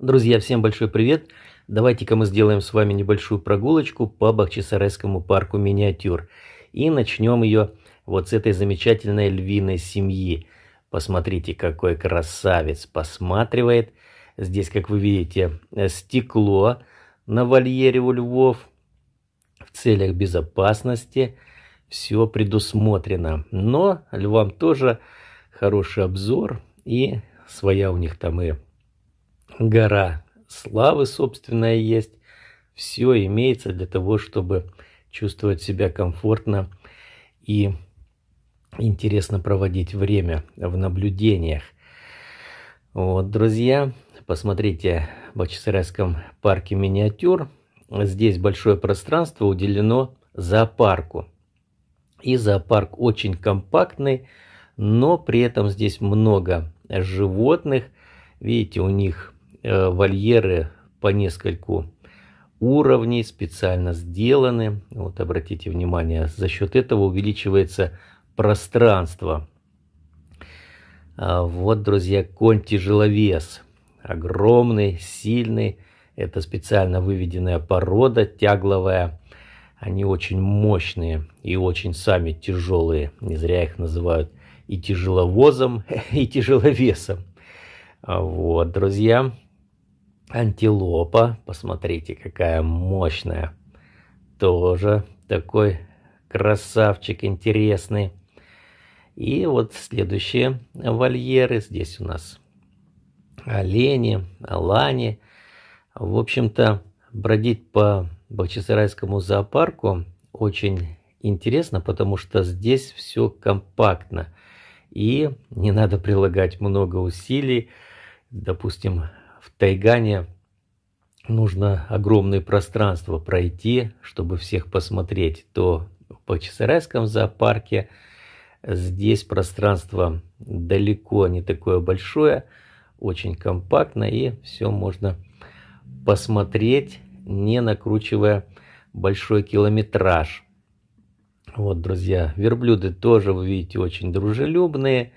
Друзья, всем большой привет! Давайте-ка мы сделаем с вами небольшую прогулочку по Бахчисарайскому парку миниатюр. И начнем ее вот с этой замечательной львиной семьи. Посмотрите, какой красавец посматривает. Здесь, как вы видите, э, стекло на вольере у львов. В целях безопасности все предусмотрено. Но львам тоже хороший обзор и своя у них там и гора славы собственная есть. Все имеется для того, чтобы чувствовать себя комфортно и интересно проводить время в наблюдениях. Вот, друзья, посмотрите в Бахчисарайском парке миниатюр. Здесь большое пространство уделено зоопарку. И зоопарк очень компактный, но при этом здесь много животных. Видите, у них Э, вольеры по нескольку уровней, специально сделаны. Вот обратите внимание, за счет этого увеличивается пространство. А, вот, друзья, конь тяжеловес. Огромный, сильный. Это специально выведенная порода, тягловая. Они очень мощные и очень сами тяжелые. Не зря их называют и тяжеловозом, и тяжеловесом. А, вот, друзья, антилопа, посмотрите, какая мощная, тоже такой красавчик интересный. И вот следующие вольеры, здесь у нас олени, алани. В общем-то, бродить по Бахчисарайскому зоопарку очень интересно, потому что здесь все компактно. И не надо прилагать много усилий. Допустим, в Тайгане нужно огромное пространство пройти, чтобы всех посмотреть, то по Чесарайском зоопарке здесь пространство далеко не такое большое, очень компактно и все можно посмотреть, не накручивая большой километраж. Вот, друзья, верблюды тоже, вы видите, очень дружелюбные,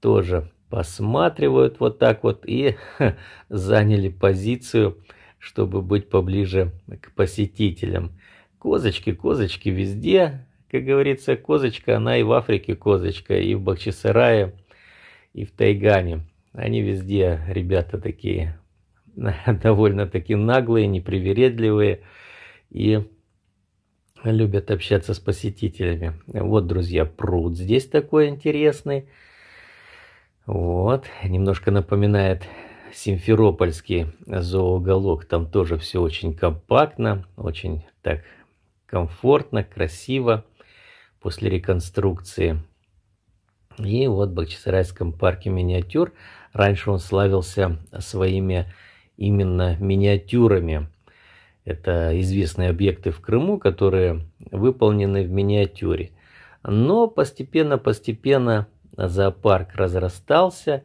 тоже посматривают вот так вот и заняли позицию, чтобы быть поближе к посетителям. Козочки, козочки везде, как говорится, козочка, она и в Африке козочка, и в Бахчисарае, и в Тайгане. Они везде, ребята, такие довольно-таки наглые, непривередливые и любят общаться с посетителями. Вот, друзья, пруд здесь такой интересный. Вот, немножко напоминает симферопольский зооуголок. Там тоже все очень компактно, очень так комфортно, красиво после реконструкции. И вот в Бахчисарайском парке миниатюр. Раньше он славился своими именно миниатюрами. Это известные объекты в Крыму, которые выполнены в миниатюре. Но постепенно-постепенно зоопарк разрастался.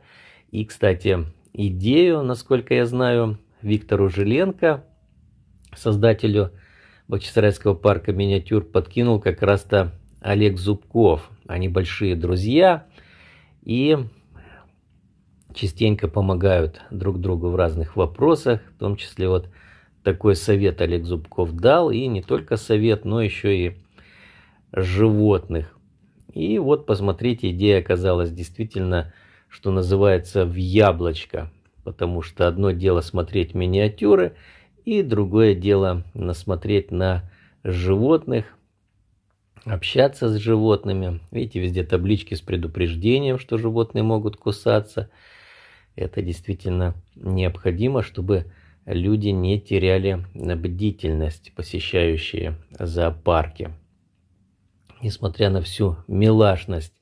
И, кстати, идею, насколько я знаю, Виктору Жиленко, создателю Бахчисарайского парка «Миниатюр», подкинул как раз-то Олег Зубков. Они большие друзья и частенько помогают друг другу в разных вопросах, в том числе вот такой совет Олег Зубков дал, и не только совет, но еще и животных. И вот, посмотрите, идея оказалась действительно, что называется, в яблочко. Потому что одно дело смотреть миниатюры, и другое дело насмотреть на животных, общаться с животными. Видите, везде таблички с предупреждением, что животные могут кусаться. Это действительно необходимо, чтобы люди не теряли бдительность, посещающие зоопарки несмотря на всю милашность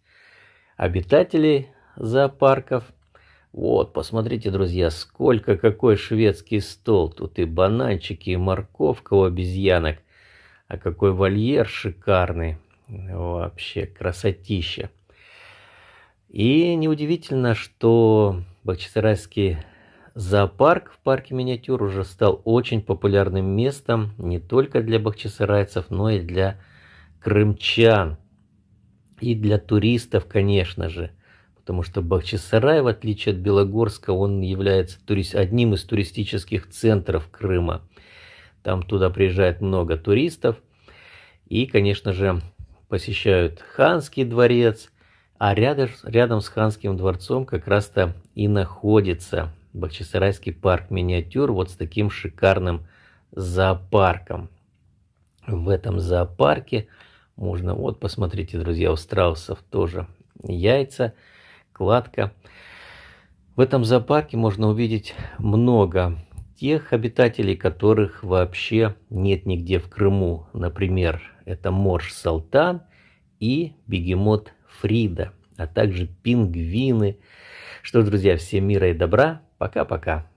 обитателей зоопарков. Вот, посмотрите, друзья, сколько какой шведский стол. Тут и бананчики, и морковка у обезьянок. А какой вольер шикарный. Вообще красотища. И неудивительно, что Бахчисарайский зоопарк в парке миниатюр уже стал очень популярным местом не только для бахчисарайцев, но и для крымчан и для туристов, конечно же, потому что Бахчисарай, в отличие от Белогорска, он является турист, одним из туристических центров Крыма. Там туда приезжает много туристов и, конечно же, посещают Ханский дворец, а рядом, рядом с Ханским дворцом как раз-то и находится Бахчисарайский парк миниатюр вот с таким шикарным зоопарком. В этом зоопарке – можно, вот, посмотрите, друзья, у страусов тоже яйца, кладка. В этом зоопарке можно увидеть много тех обитателей, которых вообще нет нигде в Крыму. Например, это морж Салтан и бегемот Фрида, а также пингвины. Что ж, друзья, всем мира и добра. Пока-пока.